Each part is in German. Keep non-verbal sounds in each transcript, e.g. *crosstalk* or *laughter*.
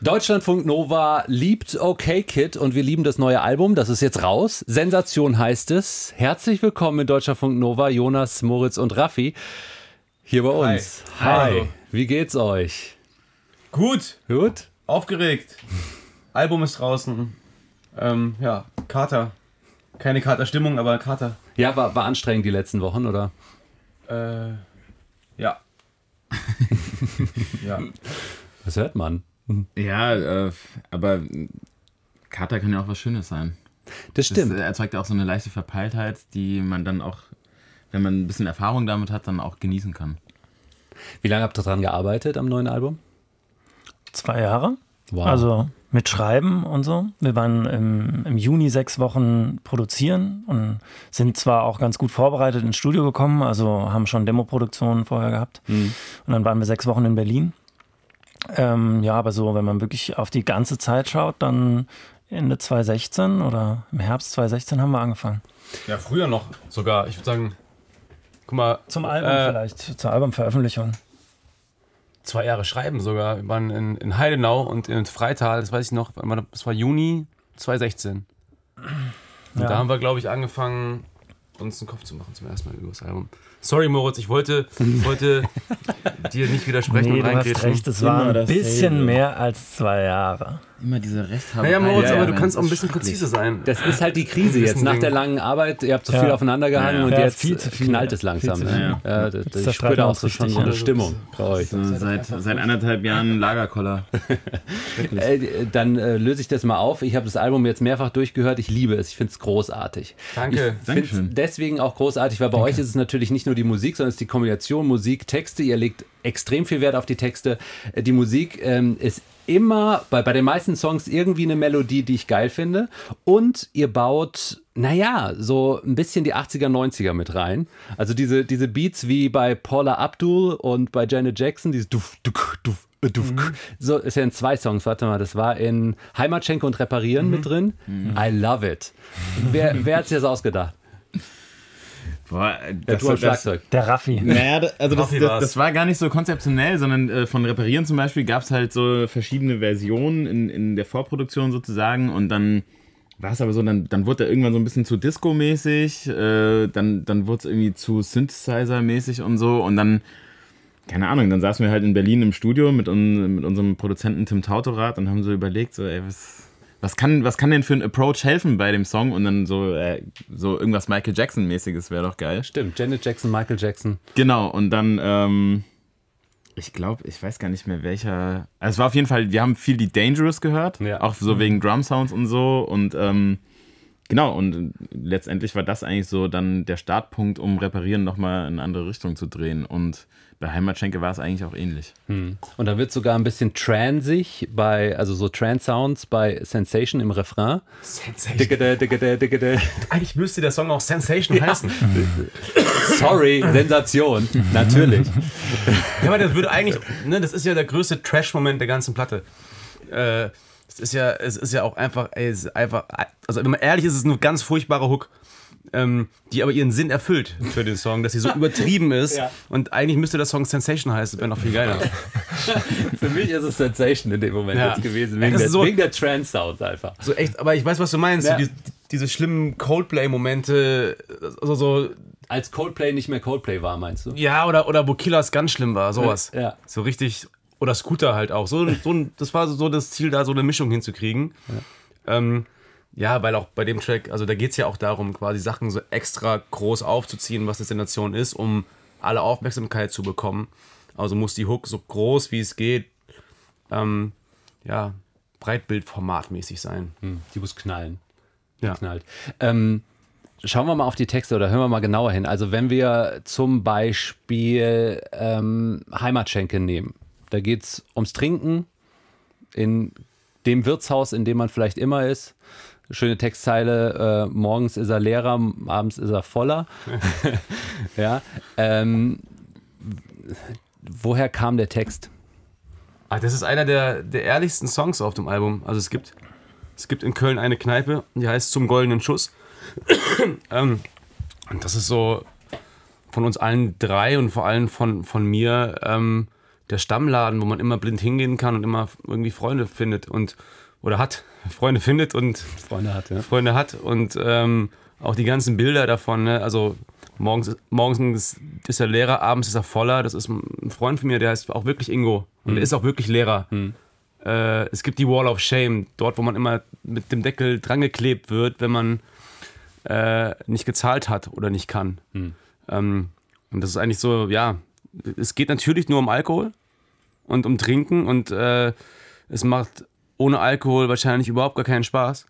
Deutschlandfunk Nova liebt OK Kid und wir lieben das neue Album. Das ist jetzt raus. Sensation heißt es. Herzlich willkommen in Deutschlandfunk Nova, Jonas, Moritz und Raffi. Hier bei uns. Hi. Hi. Wie geht's euch? Gut. Gut. Aufgeregt. Album ist draußen. Ähm, ja, Kater. Keine Katerstimmung, aber Kater. Ja, war, war anstrengend die letzten Wochen, oder? Äh, ja. *laughs* ja. Was hört man? Hm. Ja, äh, aber Kater kann ja auch was Schönes sein. Das stimmt. Das erzeugt auch so eine leichte Verpeiltheit, die man dann auch, wenn man ein bisschen Erfahrung damit hat, dann auch genießen kann. Wie lange habt ihr daran gearbeitet am neuen Album? Zwei Jahre. Wow. Also mit Schreiben und so. Wir waren im, im, Juni sechs Wochen produzieren und sind zwar auch ganz gut vorbereitet ins Studio gekommen, also haben schon Demoproduktionen vorher gehabt. Mhm. Und dann waren wir sechs Wochen in Berlin ähm, ja, aber so, wenn man wirklich auf die ganze Zeit schaut, dann Ende 2016 oder im Herbst 2016 haben wir angefangen. Ja, früher noch sogar. Ich würde sagen, guck mal. Zum Album äh, vielleicht, zur Albumveröffentlichung. Zwei Jahre schreiben sogar. Wir waren in, in Heidenau und in Freital, das weiß ich noch, das war Juni 2016. Und ja. da haben wir, glaube ich, angefangen, uns einen Kopf zu machen zum ersten Mal über das Album. Sorry, Moritz, ich wollte, ich wollte *laughs* dir nicht widersprechen nee, und du hast recht, es waren ein bisschen mehr als zwei Jahre. Immer diese Rechthaber. Naja, Moritz, aber du kannst auch ein bisschen präziser sein. Das ist halt die Krise jetzt. Nach der langen Arbeit, ihr habt so viel aufeinander gehangen und jetzt knallt es langsam. das, spüre da auch so schon so eine Stimmung bei euch. Seit anderthalb Jahren Lagerkoller. *laughs* Äh, dann äh, löse ich das mal auf. Ich habe das Album jetzt mehrfach durchgehört. Ich liebe es. Ich finde es großartig. Danke. Ich finde deswegen auch großartig, weil bei euch ist es natürlich nicht nur die Musik, sondern es ist die Kombination Musik, Texte. Ihr legt extrem viel Wert auf die Texte. Äh, die Musik ähm, ist immer bei, bei den meisten Songs irgendwie eine Melodie, die ich geil finde. Und ihr baut, naja, so ein bisschen die 80er, 90er mit rein. Also diese, diese Beats wie bei Paula Abdul und bei Janet Jackson, dieses Duf, Duf, äh, Duf, Duf. Mhm. So ist ja in zwei Songs, warte mal, das war in Heimatschenke und Reparieren mhm. mit drin. Mhm. I love it. Wer, wer hat sich das ausgedacht? Boah, das, äh, ja, das, das, der Raffi. *laughs* Naja, also das, Raffi das, war gar nicht so konzeptionell, sondern äh, von Reparieren zum Beispiel gab es halt so verschiedene Versionen in, in der Vorproduktion sozusagen und dann war es aber so, dann, dann wurde er irgendwann so ein bisschen zu Disco-mäßig, äh, dann, dann wurde es irgendwie zu Synthesizer-mäßig und so und dann, keine Ahnung, dann saßen wir halt in Berlin im Studio mit, un, mit unserem Produzenten Tim Tautorat und haben so überlegt, so, ey, was was kann, was kann denn für ein Approach helfen bei dem Song? Und dann so, äh, so irgendwas Michael Jackson-mäßiges wäre doch geil. Stimmt, Janet Jackson, Michael Jackson. Genau, und dann, ähm, ich glaube, ich weiß gar nicht mehr welcher. Also es war auf jeden Fall, wir haben viel die Dangerous gehört, ja. auch so mhm. wegen Drum Sounds und so. Und ähm, Genau, und letztendlich war das eigentlich so dann der Startpunkt, um Reparieren nochmal in eine andere Richtung zu drehen. Und bei Heimatschenke war es eigentlich auch ähnlich. Hm. Und da wird sogar ein bisschen transig bei, also so Trans-Sounds bei Sensation im Refrain. Sensation. Digga, digga, digga, eigentlich müsste der Song auch Sensation heißen. *laughs* Sorry, Sensation, natürlich. Ja, aber das würde eigentlich, ne, das ist ja der größte Trash-Moment der ganzen Platte. Äh, es ist ja, es ist ja auch einfach, ey, es ist einfach, also wenn man ehrlich ist, es ist eine ganz furchtbare Hook. Ähm, die aber ihren Sinn erfüllt für den Song, dass sie so *laughs* übertrieben ist. Ja. Und eigentlich müsste der Song Sensation heißen, das wäre noch viel geiler. *laughs* für mich ist es Sensation in dem Moment ja. jetzt gewesen, wegen, der, so, wegen der Trance-Sound einfach. So echt, aber ich weiß, was du meinst. Ja. So die, diese schlimmen Coldplay-Momente, also so. Als Coldplay nicht mehr Coldplay war, meinst du? Ja, oder, oder wo Killers ganz schlimm war, sowas. Ja. So richtig oder Scooter halt auch. So, so ein, das war so das Ziel, da so eine Mischung hinzukriegen. Ja. Ähm, ja, weil auch bei dem Track, also da geht es ja auch darum, quasi Sachen so extra groß aufzuziehen, was Destination ist, um alle Aufmerksamkeit zu bekommen. Also muss die Hook so groß wie es geht, ähm, ja, Breitbildformatmäßig sein. Hm, die muss knallen. Die ja. knallt. Ähm, schauen wir mal auf die Texte oder hören wir mal genauer hin. Also wenn wir zum Beispiel ähm, Heimatschenke nehmen, da geht es ums Trinken in dem Wirtshaus, in dem man vielleicht immer ist. Schöne Textzeile, äh, morgens ist er leerer, abends ist er voller. *laughs* *laughs* ja. Ähm, woher kam der Text? Ach, das ist einer der, der ehrlichsten Songs auf dem Album. Also es gibt, es gibt in Köln eine Kneipe, die heißt Zum goldenen Schuss. *coughs* ähm, und das ist so von uns allen drei und vor allem von, von mir ähm, der Stammladen, wo man immer blind hingehen kann und immer irgendwie Freunde findet und oder hat, *laughs* Freunde findet und Freunde hat, ja. Freunde hat und ähm, auch die ganzen Bilder davon, ne? also morgens, morgens ist er Lehrer, abends ist er voller, das ist ein Freund von mir, der heißt auch wirklich Ingo und mhm. ist auch wirklich Lehrer. Mhm. Äh, es gibt die Wall of Shame, dort wo man immer mit dem Deckel drangeklebt wird, wenn man äh, nicht gezahlt hat oder nicht kann. Mhm. Ähm, und das ist eigentlich so, ja, es geht natürlich nur um Alkohol, und um Trinken und äh, es macht ohne Alkohol wahrscheinlich überhaupt gar keinen Spaß.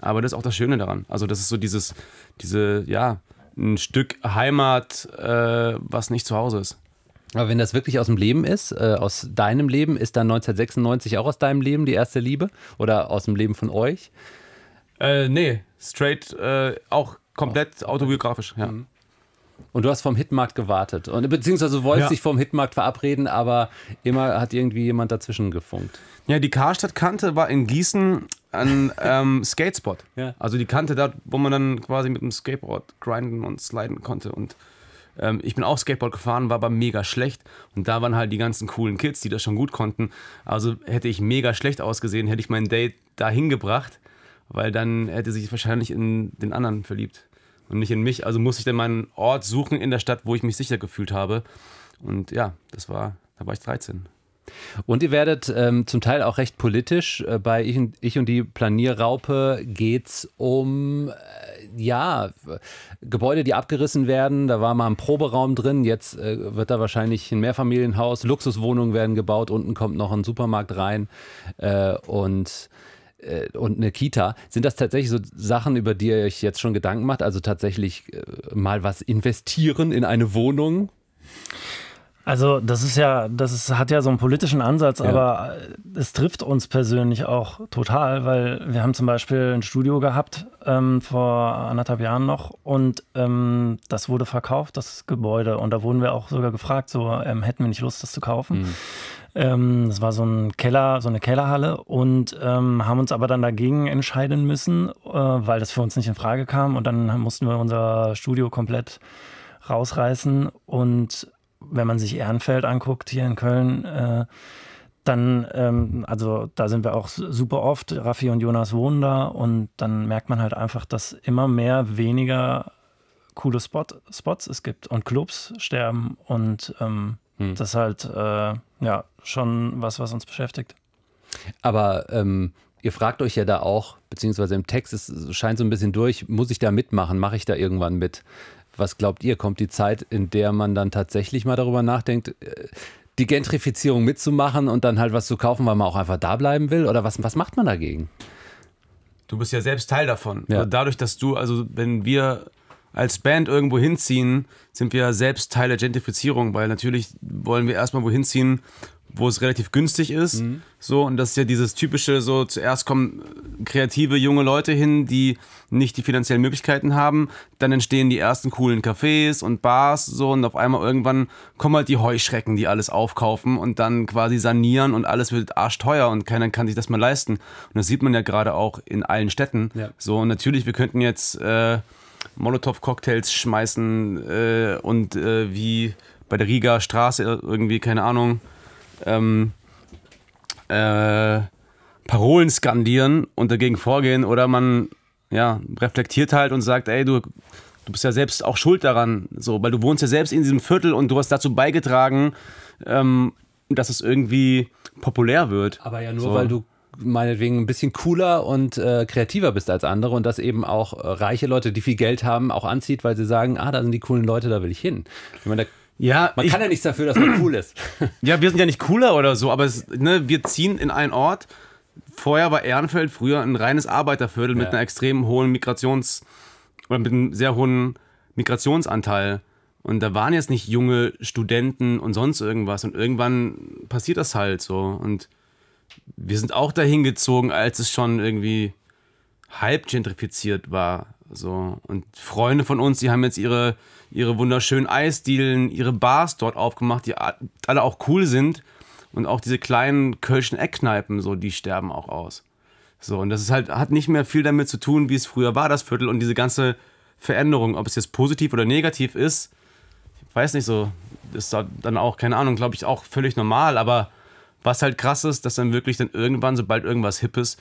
Aber das ist auch das Schöne daran. Also das ist so dieses, diese, ja, ein Stück Heimat, äh, was nicht zu Hause ist. Aber wenn das wirklich aus dem Leben ist, äh, aus deinem Leben, ist dann 1996 auch aus deinem Leben die erste Liebe? Oder aus dem Leben von euch? Äh, nee, straight, äh, auch komplett oh. autobiografisch. Ja. Mhm. Und du hast vom Hitmarkt gewartet. Und, beziehungsweise wolltest ja. dich vom Hitmarkt verabreden, aber immer hat irgendwie jemand dazwischen gefunkt. Ja, die Karstadt-Kante war in Gießen ein *laughs* ähm, Skatespot. Ja. Also die Kante da, wo man dann quasi mit dem Skateboard grinden und sliden konnte. Und ähm, ich bin auch Skateboard gefahren, war aber mega schlecht. Und da waren halt die ganzen coolen Kids, die das schon gut konnten. Also hätte ich mega schlecht ausgesehen, hätte ich mein Date dahin gebracht, weil dann hätte sich wahrscheinlich in den anderen verliebt und nicht in mich. Also musste ich dann meinen Ort suchen in der Stadt, wo ich mich sicher gefühlt habe. Und ja, das war, da war ich 13. Und ihr werdet ähm, zum Teil auch recht politisch. Äh, bei ich und, ich und die Planierraupe geht es um, äh, ja, Gebäude, die abgerissen werden. Da war mal ein Proberaum drin. Jetzt äh, wird da wahrscheinlich ein Mehrfamilienhaus. Luxuswohnungen werden gebaut. Unten kommt noch ein Supermarkt rein. Äh, und äh, und eine Kita. Sind das tatsächlich so Sachen, über die ihr euch jetzt schon Gedanken macht? Also tatsächlich äh, mal was investieren in eine Wohnung? Also das ist ja, das ist, hat ja so einen politischen Ansatz, ja. aber äh, es trifft uns persönlich auch total, weil wir haben zum Beispiel ein Studio gehabt ähm, vor anderthalb Jahren noch und ähm, das wurde verkauft, das Gebäude. Und da wurden wir auch sogar gefragt, so ähm, hätten wir nicht Lust, das zu kaufen. Mhm. Ähm, das war so ein Keller, so eine Kellerhalle und ähm, haben uns aber dann dagegen entscheiden müssen, äh, weil das für uns nicht in Frage kam. Und dann mussten wir unser Studio komplett rausreißen. Und wenn man sich Ehrenfeld anguckt hier in Köln, äh, dann, ähm, also da sind wir auch super oft, Raffi und Jonas wohnen da und dann merkt man halt einfach, dass immer mehr weniger coole Spot, Spots es gibt und Clubs sterben und ähm, hm. Das ist halt äh, ja schon was, was uns beschäftigt. Aber ähm, ihr fragt euch ja da auch, beziehungsweise im Text es scheint so ein bisschen durch, muss ich da mitmachen, mache ich da irgendwann mit? Was glaubt ihr, kommt die Zeit, in der man dann tatsächlich mal darüber nachdenkt, äh, die Gentrifizierung mitzumachen und dann halt was zu kaufen, weil man auch einfach da bleiben will? Oder was, was macht man dagegen? Du bist ja selbst Teil davon. Ja. Also dadurch, dass du, also wenn wir als Band irgendwo hinziehen, sind wir selbst Teil der Gentrifizierung, weil natürlich wollen wir erstmal wohin ziehen, wo es relativ günstig ist. Mhm. So, und das ist ja dieses typische, so zuerst kommen kreative junge Leute hin, die nicht die finanziellen Möglichkeiten haben. Dann entstehen die ersten coolen Cafés und Bars, so, und auf einmal irgendwann kommen halt die Heuschrecken, die alles aufkaufen und dann quasi sanieren und alles wird arschteuer und keiner kann sich das mal leisten. Und das sieht man ja gerade auch in allen Städten. Ja. So, und natürlich, wir könnten jetzt. Äh, Molotow-Cocktails schmeißen äh, und äh, wie bei der Riga Straße irgendwie, keine Ahnung, ähm, äh, Parolen skandieren und dagegen vorgehen oder man ja, reflektiert halt und sagt, ey, du, du bist ja selbst auch schuld daran, so, weil du wohnst ja selbst in diesem Viertel und du hast dazu beigetragen, ähm, dass es irgendwie populär wird. Aber ja nur, so. weil du meinetwegen ein bisschen cooler und äh, kreativer bist als andere und das eben auch äh, reiche Leute, die viel Geld haben, auch anzieht, weil sie sagen, ah, da sind die coolen Leute, da will ich hin. Ich meine, da ja, man ich, kann ja nichts dafür, dass man *clears throat* cool ist. Ja, wir sind ja nicht cooler oder so, aber es, ne, wir ziehen in einen Ort. Vorher war Ehrenfeld früher ein reines Arbeiterviertel ja. mit einer extrem hohen Migrations- oder mit einem sehr hohen Migrationsanteil. Und da waren jetzt nicht junge Studenten und sonst irgendwas. Und irgendwann passiert das halt so. Und wir sind auch dahin gezogen, als es schon irgendwie halb gentrifiziert war. So. Und Freunde von uns, die haben jetzt ihre, ihre wunderschönen Eisdielen, ihre Bars dort aufgemacht, die alle auch cool sind. Und auch diese kleinen kölschen Eckkneipen, so, die sterben auch aus. So, und das ist halt, hat nicht mehr viel damit zu tun, wie es früher war, das Viertel und diese ganze Veränderung, ob es jetzt positiv oder negativ ist, ich weiß nicht so, ist da dann auch, keine Ahnung, glaube ich, auch völlig normal, aber was halt krass ist, dass dann wirklich dann irgendwann, sobald irgendwas hip ist,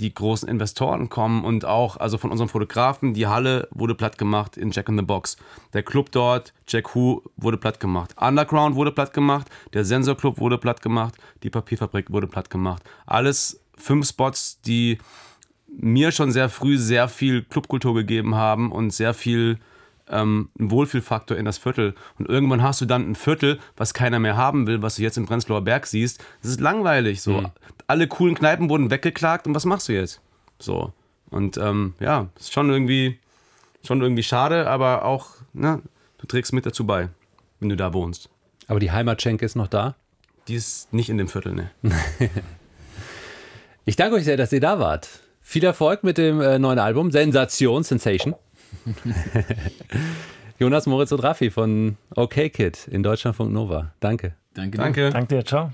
die großen Investoren kommen und auch, also von unserem Fotografen, die Halle wurde platt gemacht in Jack in the Box. Der Club dort, Jack Who, wurde platt gemacht. Underground wurde platt gemacht, der Sensor Club wurde platt gemacht, die Papierfabrik wurde platt gemacht. Alles fünf Spots, die mir schon sehr früh sehr viel Clubkultur gegeben haben und sehr viel ähm, einen Wohlfühlfaktor in das Viertel. Und irgendwann hast du dann ein Viertel, was keiner mehr haben will, was du jetzt im Prenzlauer Berg siehst. Das ist langweilig. So. Mhm. Alle coolen Kneipen wurden weggeklagt und was machst du jetzt? So. Und ähm, ja, ist schon irgendwie, schon irgendwie schade, aber auch, ne, du trägst mit dazu bei, wenn du da wohnst. Aber die Heimatschenke ist noch da? Die ist nicht in dem Viertel, ne. *laughs* ich danke euch sehr, dass ihr da wart. Viel Erfolg mit dem äh, neuen Album, Sensation, Sensation. *laughs* Jonas Moritz und Raffi von OK Kid in Deutschlandfunk Nova. Danke. Danke. Danke. Danke dir. Ciao.